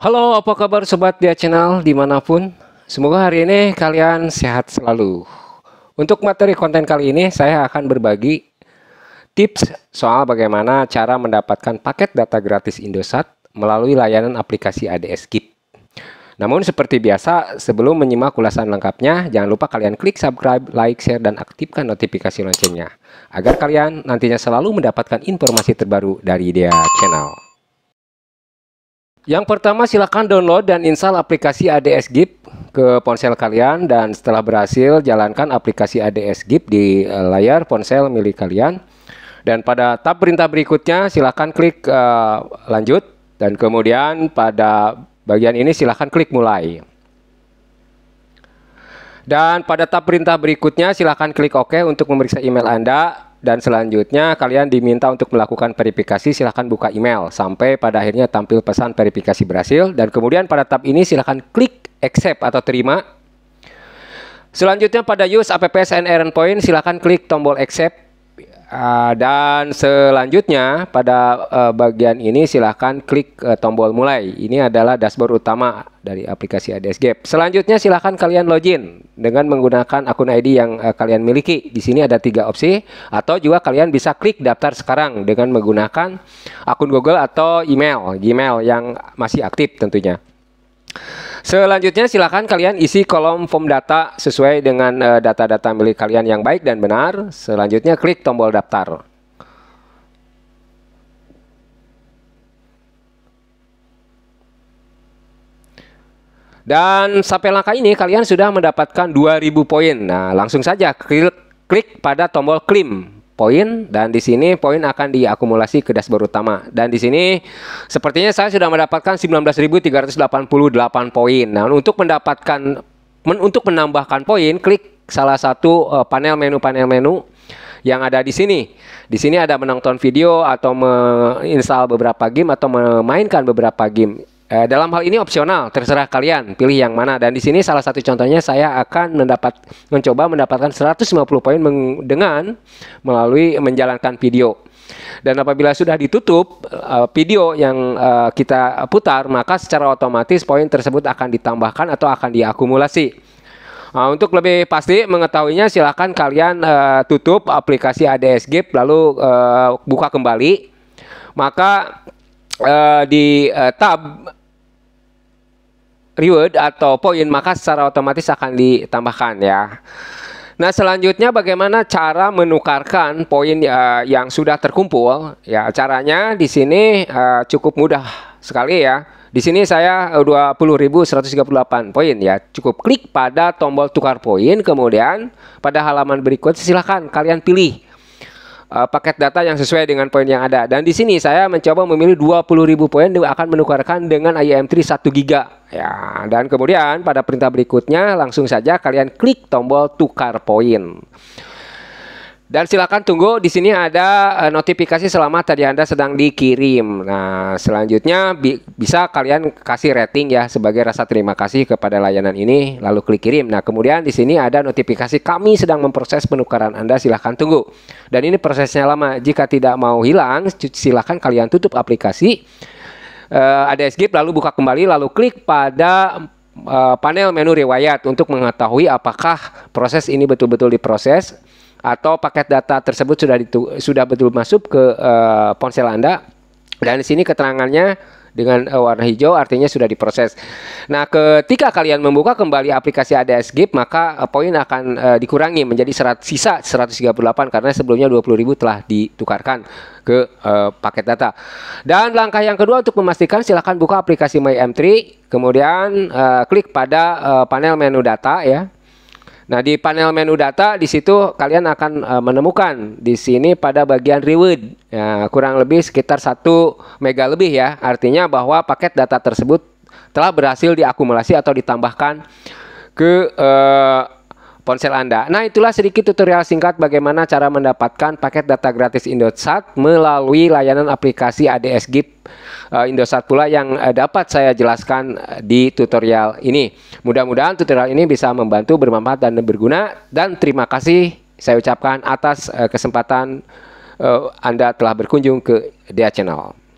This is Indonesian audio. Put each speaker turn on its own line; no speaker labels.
Halo, apa kabar Sobat Dia Channel dimanapun? Semoga hari ini kalian sehat selalu. Untuk materi konten kali ini, saya akan berbagi tips soal bagaimana cara mendapatkan paket data gratis Indosat melalui layanan aplikasi ADS Keep. Namun seperti biasa, sebelum menyimak ulasan lengkapnya, jangan lupa kalian klik subscribe, like, share, dan aktifkan notifikasi loncengnya, agar kalian nantinya selalu mendapatkan informasi terbaru dari Dia Channel. Yang pertama silakan download dan install aplikasi ADS Gip ke ponsel kalian dan setelah berhasil jalankan aplikasi ADS Gip di eh, layar ponsel milik kalian. Dan pada tab perintah berikutnya silakan klik uh, lanjut dan kemudian pada bagian ini silakan klik mulai. Dan pada tab perintah berikutnya silakan klik OK untuk memeriksa email Anda dan selanjutnya kalian diminta untuk melakukan verifikasi Silakan buka email sampai pada akhirnya tampil pesan verifikasi berhasil dan kemudian pada tab ini silakan klik accept atau terima. Selanjutnya pada use apps and errand point silahkan klik tombol accept Ah, dan selanjutnya pada uh, bagian ini silahkan klik uh, tombol mulai. Ini adalah dashboard utama dari aplikasi ADS Gap. Selanjutnya silahkan kalian login dengan menggunakan akun ID yang uh, kalian miliki. Di sini ada tiga opsi atau juga kalian bisa klik daftar sekarang dengan menggunakan akun Google atau email Gmail yang masih aktif tentunya. Selanjutnya silakan kalian isi kolom form data sesuai dengan eh, data-data uh, milik kalian yang baik dan benar. Selanjutnya klik tombol daftar. Dan sampai langkah ini kalian sudah mendapatkan 2000 poin. Nah, langsung saja klik, klik pada tombol claim poin dan di sini poin akan diakumulasi ke dashboard utama dan di sini sepertinya saya sudah mendapatkan 19.388 poin. Nah, untuk mendapatkan men, untuk menambahkan poin klik salah satu uh, panel menu-panel menu yang ada di sini. Di sini ada menonton video atau menginstal beberapa game atau memainkan beberapa game. Eh, dalam hal ini opsional, terserah kalian pilih yang mana. Dan di sini salah satu contohnya saya akan mendapat mencoba mendapatkan 150 poin dengan melalui menjalankan video. Dan apabila sudah ditutup uh, video yang uh, kita putar, maka secara otomatis poin tersebut akan ditambahkan atau akan diakumulasi. Nah, untuk lebih pasti mengetahuinya silahkan kalian uh, tutup aplikasi ADSG lalu uh, buka kembali. Maka uh, di uh, tab reward atau poin maka secara otomatis akan ditambahkan ya. Nah selanjutnya bagaimana cara menukarkan poin uh, yang sudah terkumpul ya caranya di sini uh, cukup mudah sekali ya di sini saya 20.138 eh, poin ya cukup klik pada tombol tukar poin kemudian pada halaman berikut silahkan kalian pilih uh, paket data yang sesuai dengan poin yang ada. Dan di sini saya mencoba memilih 20.000 poin yang akan menukarkan dengan IM3 1 giga. Ya, dan kemudian pada perintah berikutnya langsung saja kalian klik tombol tukar poin. Dan silakan tunggu di sini ada eh, notifikasi selama tadi Anda sedang dikirim. Nah, selanjutnya bi bisa kalian kasih rating ya sebagai rasa terima kasih kepada layanan ini lalu klik kirim. Nah, kemudian di sini ada notifikasi kami sedang memproses penukaran Anda, silakan tunggu. Dan ini prosesnya lama. Jika tidak mau hilang, silakan kalian tutup aplikasi. Uh, ada skip lalu buka kembali lalu klik pada uh, panel menu riwayat untuk mengetahui apakah proses ini betul-betul diproses atau paket data tersebut sudah ditu sudah betul masuk ke uh, ponsel Anda dan di sini keterangannya dengan uh, warna hijau artinya sudah diproses. Nah, ketika kalian membuka kembali aplikasi ADS Gip maka uh, poin akan uh, dikurangi menjadi serat, sisa 138 karena sebelumnya 20.000 telah ditukarkan ke uh, paket data. Dan langkah yang kedua untuk memastikan silakan buka aplikasi My M3 kemudian uh, klik pada uh, panel menu data ya. Nah, di panel menu data di situ kalian akan uh, menemukan di sini pada bagian reward ya, kurang lebih sekitar satu mega lebih ya. Artinya bahwa paket data tersebut telah berhasil diakumulasi atau ditambahkan ke uh, ponsel Anda. Nah, itulah sedikit tutorial singkat bagaimana cara mendapatkan paket data gratis Indosat melalui layanan aplikasi ADS eh, Indosat pula yang eh, dapat saya jelaskan eh, di tutorial ini. Mudah-mudahan tutorial ini bisa membantu, bermanfaat dan berguna dan terima kasih saya ucapkan atas kesempatan Anda telah berkunjung ke DA Channel.